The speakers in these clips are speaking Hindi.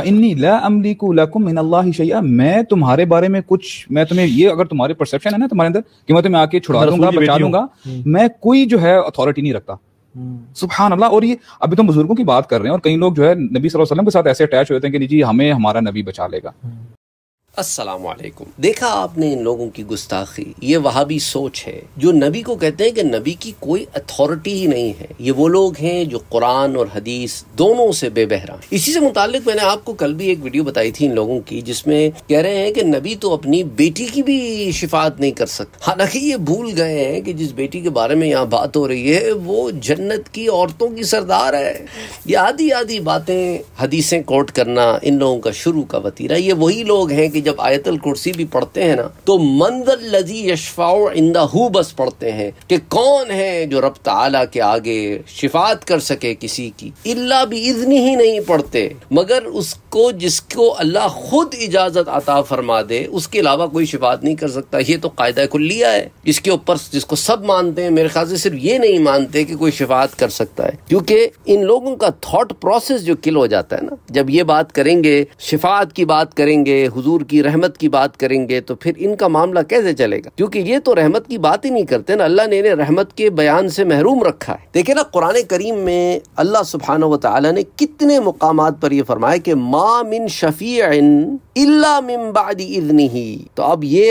फ़न्नी ला शैया मैं तुम्हारे बारे में कुछ मैं तुम्हें ये अगर तुम्हारे परसेप्शन है ना तुम्हारे अंदर कि मैं तुम्हें आके छुड़ा दूंगा बचा दूंगा हम्म। मैं कोई जो है अथॉरिटी नहीं रखता हम्म। सुबहान अल्लाह और ये अभी तो बुजुर्गों की बात कर रहे हैं और कई लोग जो है नबी वसल्लम के साथ ऐसे अटैच होते हैं कि नहीं जी हमें हमारा नबी बचा लेगा हम्म। असलकुम देखा आपने इन लोगों की गुस्ताखी ये भी सोच है जो नबी को कहते हैं कि नबी की कोई अथॉरिटी ही नहीं है ये वो लोग हैं जो कुरान और हदीस दोनों से बेबहरा इसी से मुतालिक मैंने आपको कल भी एक वीडियो बताई थी इन लोगों की जिसमें कह रहे हैं कि नबी तो अपनी बेटी की भी शिफात नहीं कर सकते हालांकि ये भूल गए हैं कि जिस बेटी के बारे में यहाँ बात हो रही है वो जन्नत की औरतों की सरदार है ये आधी आधी बातें हदीसें कोट करना इन लोगों का शुरू का वतीरा ये वही लोग हैं कि जब आयतल कुर्सी भी पढ़ते हैं ना तो मंदर लजी यशफाओ इंदाहू बस पढ़ते हैं कि कौन है जो रब ताला के आगे शिफात कर सके किसी की इल्ला भी इजनी ही नहीं पढ़ते मगर उस को जिसको अल्लाह खुद इजाज़त अता फरमा दे उसके अलावा कोई शिफात नहीं कर सकता ये तो कायदा लिया है इसके ऊपर जिसको सब मानते हैं मेरे ख्याल से सिर्फ ये नहीं मानते कि कोई शिफात कर सकता है क्योंकि इन लोगों का थॉट प्रोसेस जो किल हो जाता है ना जब ये बात करेंगे शिफात की बात करेंगे हजूर की रहमत की बात करेंगे तो फिर इनका मामला कैसे चलेगा क्योंकि ये तो रहमत की बात ही नहीं करते ना अल्लाह ने इन्हें रहमत के बयान से महरूम रखा है देखे ना कुरान करीम में अल्लाह सुबहान वाली ने कितने मुकाम पर यह फरमाया कि माँ मामिन शफ़ी इज़नी तो अब ये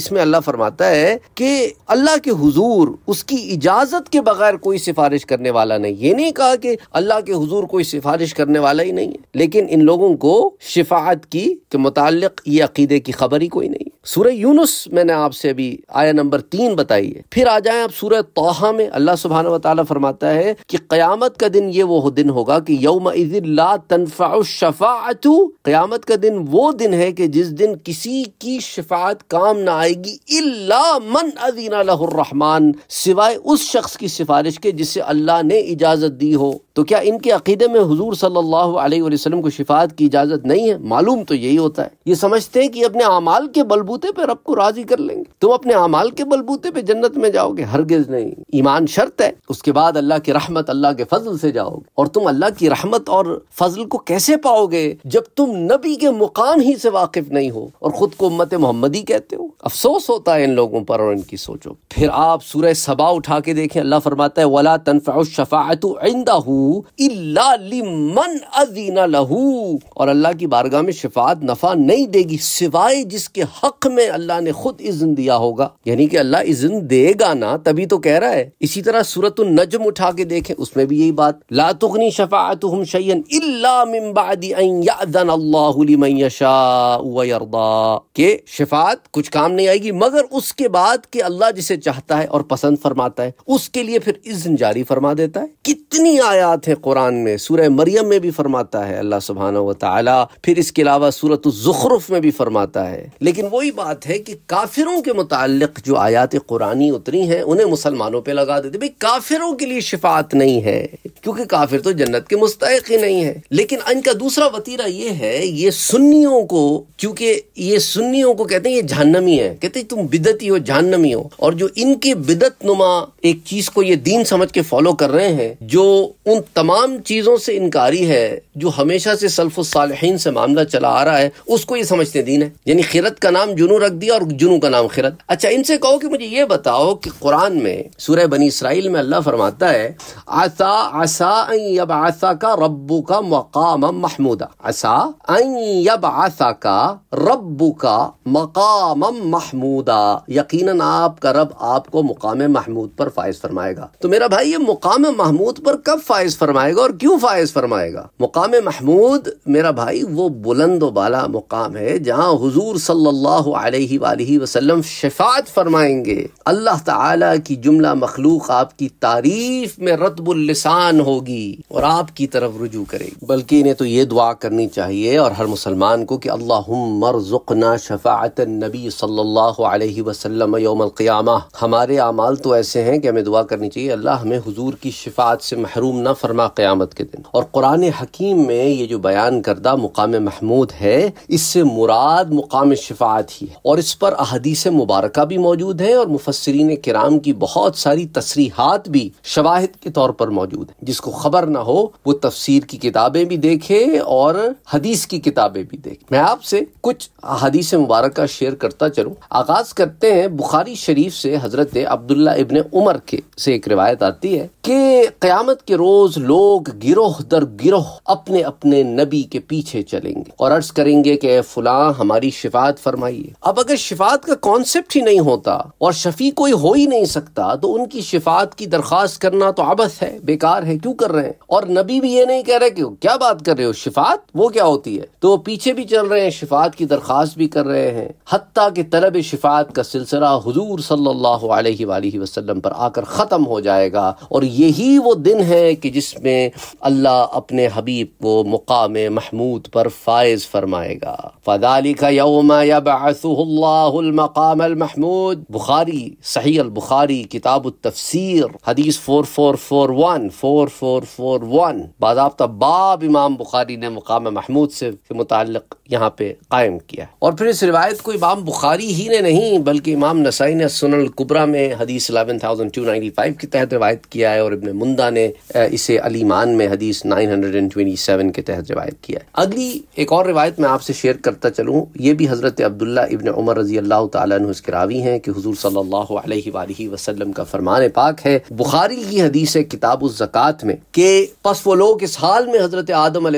इसमें अल्लाह फरमाता है कि अल्लाह के हुजूर उसकी इजाज़त के बगैर कोई सिफारिश करने वाला नहीं ये नहीं कहा कि अल्लाह के हुजूर कोई सिफारिश करने वाला ही नहीं है लेकिन इन लोगों को शिफात की के मुतालिक ये अकीदे की खबर ही कोई नहीं सूर्य यूनुस मैंने आपसे अभी आया नंबर तीन बताई है फिर आ जाए आप सूर्य तोहा में अल्लाह सुबहान वाली फरमाता है कि कयामत का दिन ये वो दिन होगा कि यौम शफातू क्यामत का दिन वो दिन है कि जिस दिन किसी की शफात काम ना आएगी इल्ला मन अदीना रहमान सिवाय उस शख्स की सिफारिश के जिसे अल्लाह ने इजाजत दी हो तो क्या इनके अकीदे में हजूर सल्लल्लाहु अलैहि वसल्लम को शिफात की इजाज़त नहीं है मालूम तो यही होता है ये समझते हैं कि अपने अमाल के बलबूते पर रब को राज़ी कर लेंगे तुम अपने अमाल के बलबूते पर जन्नत में जाओगे हरगिज नहीं ईमान शर्त है उसके बाद अल्लाह की रहमत अल्लाह के फजल से जाओगे और तुम अल्लाह की रहमत और फजल को कैसे पाओगे जब तुम नबी के मुकाम ही से वाकिफ नहीं हो और खुद को उम्मत मोहम्मदी कहते हो अफसोस होता है इन लोगों पर और इनकी सोचो फिर आप सूर्य सबा उठा के देखें अल्लाह फरमाता है वला तनफ़ा शफातु शफात मन अजीना लहू और अल्लाह की बारगाह में शिफात नफा नहीं देगी सिवाय जिसके हक में अल्लाह ने खुद इज्जन दिया होगा यानी कि अल्लाह इज्जन देगा ना तभी तो कह रहा है इसी तरह सूरत नजम उठा के देखे उसमें भी यही बात लातुगनी शफात हम शैन के शिफात कुछ काम नहीं आएगी मगर उसके बाद के अल्लाह जिसे चाहता है और पसंद फरमाता है उसके लिए फिर इज्जन जारी फरमा देता है कितनी आया आयात है कुरान में सूर्य मरियम में भी फरमाता है अल्लाह सुबहाना वाली फिर इसके अलावा सूरत जुखरुफ में भी फरमाता है लेकिन वही बात है कि काफिरों के मुतालिक जो आयात कुरानी उतरी हैं उन्हें मुसलमानों पर लगा देते भाई काफिरों के लिए शिफात नहीं है क्योंकि काफिर तो जन्नत के मुस्तक ही नहीं है लेकिन इनका दूसरा वतीरा ये है ये सुन्नियों को क्योंकि ये सुन्नियों को कहते हैं ये जहन्नमी है कहते हैं तुम बिदती हो जहन्नमी हो और जो इनके बिदत नुमा एक चीज को ये दीन समझ के फॉलो कर रहे हैं जो उन तमाम चीज़ों से इनकारी है जो हमेशा से सल्फ़ालहन से मामला चला आ रहा है उसको ये समझते दीन है यानी खिरत का नाम जुनू रख दिया और जुनू का नाम खिरत अच्छा इनसे कहो कि मुझे ये बताओ कि कुरान में सूर्य बनी इसराइल में अल्लाह फरमाता है आसा आसा अब आसा का रब्बू का मकाम महमूदा आसा अब आसा का रब्बू का मकाम महमूदा यकीन आपका रब आपको मुकाम महमूद पर फायज फरमाएगा तो मेरा भाई ये मुकाम महमूद पर कब फायज फायज फरमाएगा और क्यों फायज फरमाएगा मुकाम महमूद मेरा भाई वो बुलंद बाला मुकाम है जहाँ हजूर सल्लल्लाहु अलैहि शफात फरमाएंगे अल्लाह ताला की जुमला मखलूक आपकी तारीफ में रतबुल्लिसान होगी और आपकी तरफ रुजू करेगी बल्कि इन्हें तो ये दुआ करनी चाहिए और हर मुसलमान को कि अल्लाह मर जुकना शफात नबी सल्लल्लाहु अलैहि हमारे अमाल तो ऐसे हैं कि हमें दुआ करनी चाहिए अल्लाह हमें हजूर की शिफात से महरूम न फरमा क़्यामत के दिन और कुरान हकीम में ये जो बयान करदा मुकाम महमूद है इससे मुराद मुकाम शिफात ही है और इस पर अहदीस मुबारक भी मौजूद है और मुफसरीन कराम की बहुत सारी तसरीहत भी शवाहद के तौर पर मौजूद है जिसको खबर ना हो वो तफसीर की किताबें भी देखे और हदीस की किताबें भी देखे मैं आपसे कुछ अहदीस मुबारक शेयर करता चलूँ आगाज करते हैं बुखारी शरीफ से हजरत अब्दुल्ला इबन उमर के से एक रिवायत आती है कि क्यामत के रोज रोज लोग गिरोह दर गिरोह अपने अपने नबी के पीछे चलेंगे और अर्ज करेंगे कि फुला हमारी शिफात फरमाइए अब अगर शिफात का कॉन्सेप्ट ही नहीं होता और शफी कोई हो ही नहीं सकता तो उनकी शिफात की दरख्वास्त करना तो आबस है बेकार है क्यों कर रहे हैं और नबी भी ये नहीं कह रहे कि क्या बात कर रहे हो शिफात वो क्या होती है तो पीछे भी चल रहे हैं शिफात की दरख्वास्त भी कर रहे हैं हती के तलब शिफात का सिलसिला हजूर सल्लाम वसलम पर आकर ख़त्म हो जाएगा और यही वो दिन है कि जिस जिसमें अल्लाह अपने हबीब को मुकाम महमूद पर फायज़ फरमाएगा फ़दाली का यौम महमूद बुखारी सही बुखारी किताब तफसर हदीस four four four one four four four one बाबा बाब इमाम बुखारी ने मुकाम महमूद से मुतक यहाँ पे कायम किया और फिर इस रिवायत को इमाम बुखारी ही ने नहीं बल्कि इमाम नसाई ने सुनल कुबरा में हदीस 11,295 के तहत रिवायत किया है और इबन मुंदा ने इसे से अलीमान में हदीस 927 के तहत रिवायत किया है अगली एक और रिवायत मैं आपसे शेयर करता चलूँ ये भी हज़रत अब्दुल्ला इबन उमर रजी अल्लाह तुस्के रावी हैं कि हजूर सल्ला वसलम का फरमान पाक है बुखारी की हदीस है किताब उजक़ात में के पस वो लोग इस हाल में हज़रत आदम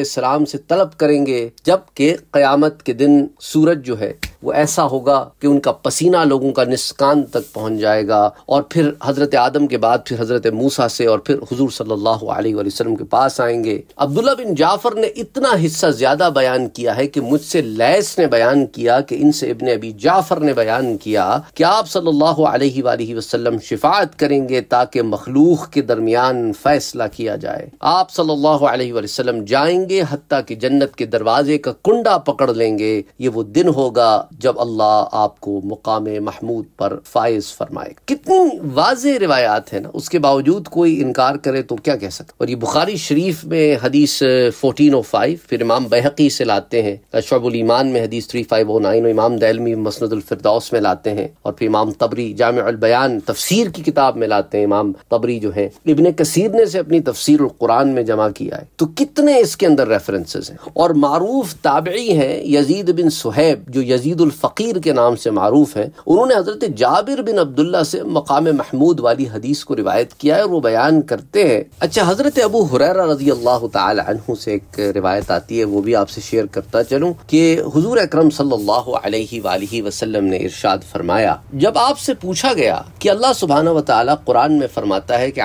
से तलब करेंगे जबकि क़्यामत के दिन सूरज जो है वो ऐसा होगा कि उनका पसीना लोगों का निस्कान तक पहुंच जाएगा और फिर हजरत आदम के बाद फिर हजरत मूसा से और फिर हजूर सल्लाम के पास आएंगे अब्दुल्ला बिन जाफर ने इतना हिस्सा ज्यादा बयान किया है कि मुझसे लैस ने बयान किया कि इनसे इबन अबी जाफर ने बयान किया कि आप सल्लल्लाहु शिफात करेंगे ताकि मखलूक के दरमियान फैसला किया जाए आप सल्लाम जाएंगे हती की जन्नत के दरवाजे का कुंडा पकड़ लेंगे ये वो दिन होगा जब अल्लाह आपको मुकाम महमूद पर फायज फरमाए कितनी वाज रिवायात है ना उसके बावजूद कोई इनकार करे तो क्या कह सकते और ये बुखारी शरीफ में हदीस फोर्टीन ओ फाइव फिर इमाम बहकी से लाते हैं शबुल ईमान में हदीस थ्री फाइव ओ नाइन इमाम दैलमी मसनदुलफरदौस में लाते हैं और फिर इमाम तबरी जाम अलबयान तफसीर की किताब में लाते हैं इमाम तबरी जो है इबन कसीर ने से अपनी तफसीर कुरान में जमा किया है तो कितने इसके अंदर रेफरेंसेज हैं और मारूफ ताबी हैं यजीद बिन सुहैब जो यजीद अब्दुल्फ़ीर के नाम से मरूफ़ हैं उन्होंने हज़रत जाबिर बिन अब्दुल्ला से मकाम महमूद वाली हदीस को रिवायत किया है और वो बयान करते हैं अच्छा हज़रत अबू हुररा रजी अल्लाह तहु से एक रिवायत आती है वो भी आपसे शेयर करता चलूँ कि हजूर अक्रम सल्लाम ने इर्शाद फरमाया जब आपसे पूछा गया कि अल्लाह सुबहाना व ताली कुरान में फरमाता है कि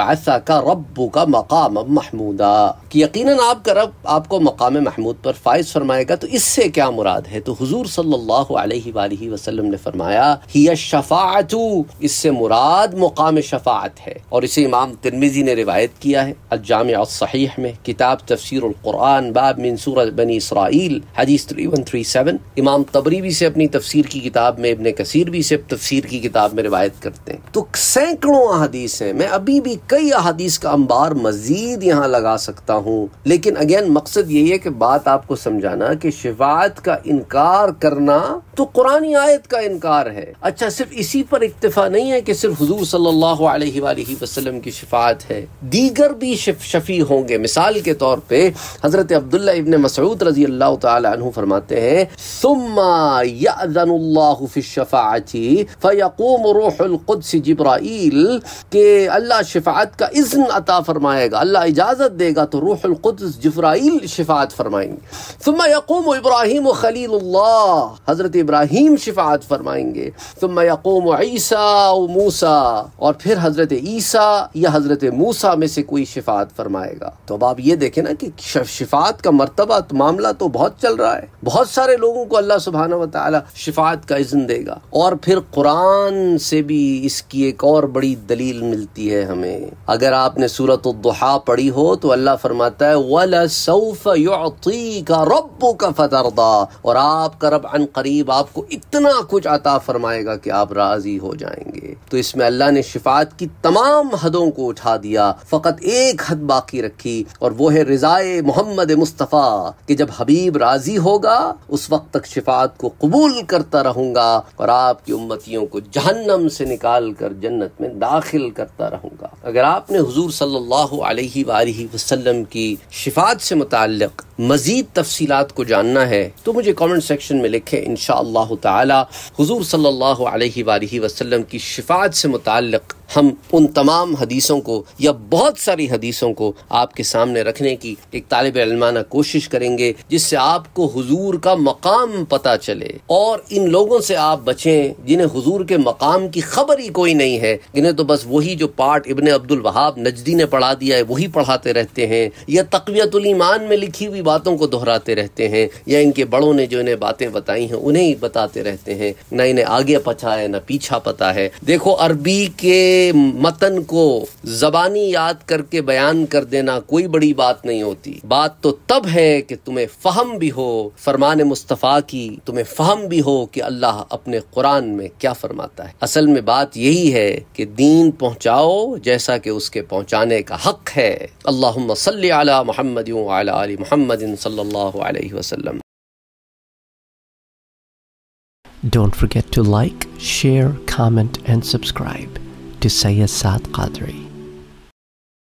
आसा का रब्बू का मकाम महमूदा कि यकीन आपका रब आपको मकाम महमूद पर फायज फरमाएगा तो इससे क्या मुराद है तो हजूर सल्लाम ने फरमाया ही शफातू इससे मुराद मुकाम शफात है और इसे इमाम तिरमिजी ने रिवायत किया है अजाम सही में किताब तफसर क़ुरान बाब मंसूर बनी इसराइल हदीस थ्री वन थ्री सेवन इमाम तबरी भी से अपनी तफसीर की किताब में इबन कसीर भी से तफसीर की किताब में रिवायत करते हैं तो सैकड़ों अहादीस हैं मैं अभी भी कई अहादीस का अंबार मजीद यहाँ लगा सकता हूँ लेकिन अगेन मकसद यही है कि बात आपको समझाना कि शिफात का इनकार करना तो कुरानी आयत का इनकार है अच्छा सिर्फ इसी पर इतफा नहीं है कि सिर्फ हजूर सल्लल्लाहु की शिफात है दीगर भी शफी होंगे मिसाल के तौर पर हजरत अब्दुल्ला इबन मसूद रजी अल्लाह तु फरमाते हैं जिब्राइल के अल्लाह शिफात का इज्न अता फरमाएगा अल्लाह इजाज़त देगा तो रूहुल जिब्राइल शिफात फरमाएंगे सुम्मा यकूम इब्राहिम हज़रत इब्राहिम शिफात फरमाएंगे तुम यकूम ईसा मूसा और फिर हज़रत ईसा या हज़रत मूसा में से कोई शिफात फरमाएगा तो अब आप ये देखें ना कि शिफात का मरतबा तो मामला तो बहुत चल रहा है बहुत सारे लोगों को अल्लाह सुबहाना वाली शिफात का इज्न देगा और फिर कुरान से भी इसकी एक और बड़ी दलील मिलती है हमें अगर आपने सूरत दुहा पढ़ी हो तो अल्लाह फरमाता है वला सौफ का रब्बू का फतरदा और आपका रब अन करीब आपको इतना कुछ अता फरमाएगा कि आप राजी हो जाएंगे तो इसमें अल्लाह ने शिफात की तमाम हदों को उठा दिया फ़कत एक हद बाकी रखी और वो है रिजाए मोहम्मद मुस्तफ़ा कि जब हबीब राजी होगा उस वक्त तक शिफात को कबूल करता रहूंगा और आपकी उम्मतियों को जहन्नम से निकाल कर जन्नत में दाखिल करता रहूंगा अगर आपने हजूर सल्ला वसलम की शिफात से मुतक मजीद तफसीत को जानना है तो मुझे कॉमेंट सेक्शन में लिखे इन शाह हजूर सल्ला वसलम की शिफात से मुतक़ हम उन तमाम हदीसों को या बहुत सारी हदीसों को आपके सामने रखने की एक तालब इलमाना कोशिश करेंगे जिससे आपको हुजूर का मकाम पता चले और इन लोगों से आप बचें जिन्हें हुजूर के मकाम की खबर ही कोई नहीं है इन्हें तो बस वही जो पाठ इबन अब्दुल वहाब नजदी ने पढ़ा दिया है वही पढ़ाते रहते हैं या तकवियतुल ईमान में लिखी हुई बातों को दोहराते रहते हैं या इनके बड़ों ने जो इन्हें बातें बताई हैं उन्हें ही बताते रहते हैं न इन्हें आगे पछा है न पीछा पता है देखो अरबी के मतन को जबानी याद करके बयान कर देना कोई बड़ी बात नहीं होती बात तो तब है कि तुम्हें फहम भी हो फरमान मुस्तफ़ा की तुम्हें फहम भी हो कि अल्लाह अपने कुरान में क्या फरमाता है असल में बात यही है कि दीन पहुंचाओ जैसा कि उसके पहुंचाने का हक है अल्लाह सल मोहम्मद मोहम्मद वसलम Don't forget to like, share, comment, and subscribe. to Sayyad Saad Qadri.